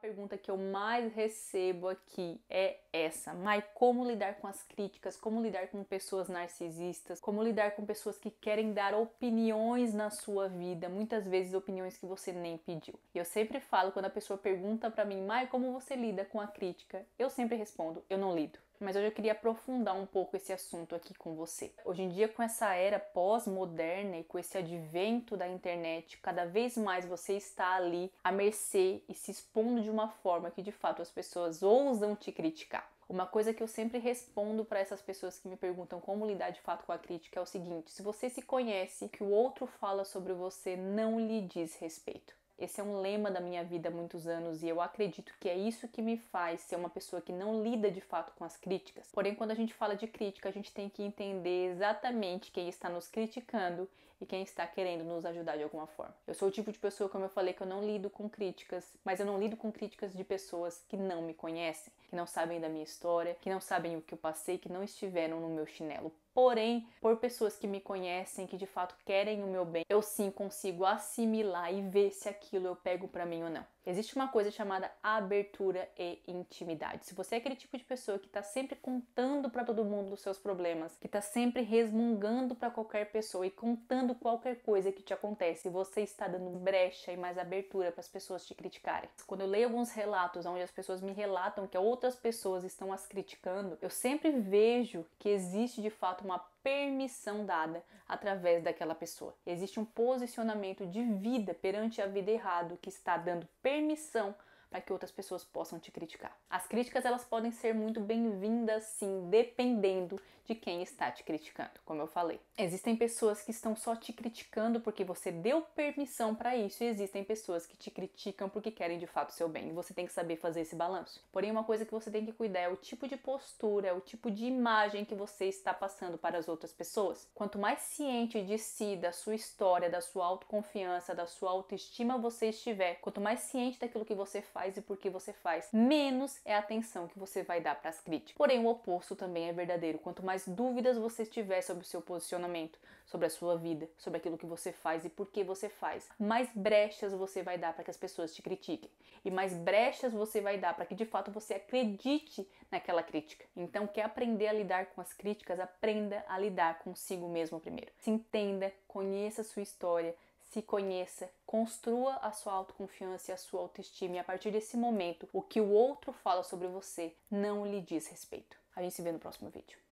pergunta que eu mais recebo aqui é essa: Mai, como lidar com as críticas? Como lidar com pessoas narcisistas? Como lidar com pessoas que querem dar opiniões na sua vida? Muitas vezes opiniões que você nem pediu. E eu sempre falo quando a pessoa pergunta para mim, Mai, como você lida com a crítica? Eu sempre respondo: eu não lido mas hoje eu queria aprofundar um pouco esse assunto aqui com você. Hoje em dia, com essa era pós-moderna e com esse advento da internet, cada vez mais você está ali à mercê e se expondo de uma forma que de fato as pessoas ousam te criticar. Uma coisa que eu sempre respondo para essas pessoas que me perguntam como lidar de fato com a crítica é o seguinte: se você se conhece, o que o outro fala sobre você não lhe diz respeito. Esse é um lema da minha vida há muitos anos e eu acredito que é isso que me faz ser uma pessoa que não lida de fato com as críticas. Porém, quando a gente fala de crítica, a gente tem que entender exatamente quem está nos criticando e quem está querendo nos ajudar de alguma forma. Eu sou o tipo de pessoa, como eu falei, que eu não lido com críticas, mas eu não lido com críticas de pessoas que não me conhecem, que não sabem da minha história, que não sabem o que eu passei, que não estiveram no meu chinelo. Porém, por pessoas que me conhecem, que de fato querem o meu bem, eu sim consigo assimilar e ver se aquilo eu pego para mim ou não. Existe uma coisa chamada abertura e intimidade. Se você é aquele tipo de pessoa que tá sempre contando para todo mundo os seus problemas, que tá sempre resmungando para qualquer pessoa e contando qualquer coisa que te acontece, você está dando brecha e mais abertura para as pessoas te criticarem. Quando eu leio alguns relatos onde as pessoas me relatam que outras pessoas estão as criticando, eu sempre vejo que existe de fato uma permissão dada através daquela pessoa. Existe um posicionamento de vida perante a vida errado que está dando permissão para que outras pessoas possam te criticar. As críticas elas podem ser muito bem-vindas sim, dependendo de quem está te criticando, como eu falei. Existem pessoas que estão só te criticando porque você deu permissão para isso e existem pessoas que te criticam porque querem de fato o seu bem. E você tem que saber fazer esse balanço. Porém, uma coisa que você tem que cuidar é o tipo de postura, é o tipo de imagem que você está passando para as outras pessoas. Quanto mais ciente de si, da sua história, da sua autoconfiança, da sua autoestima você estiver, quanto mais ciente daquilo que você faz, faz e por que você faz, menos é a atenção que você vai dar para as críticas. Porém, o oposto também é verdadeiro. Quanto mais dúvidas você tiver sobre o seu posicionamento, sobre a sua vida, sobre aquilo que você faz e por que você faz, mais brechas você vai dar para que as pessoas te critiquem e mais brechas você vai dar para que de fato você acredite naquela crítica. Então, quer aprender a lidar com as críticas? Aprenda a lidar consigo mesmo primeiro. Se entenda, conheça a sua história, se conheça, construa a sua autoconfiança e a sua autoestima. E a partir desse momento, o que o outro fala sobre você não lhe diz respeito. A gente se vê no próximo vídeo.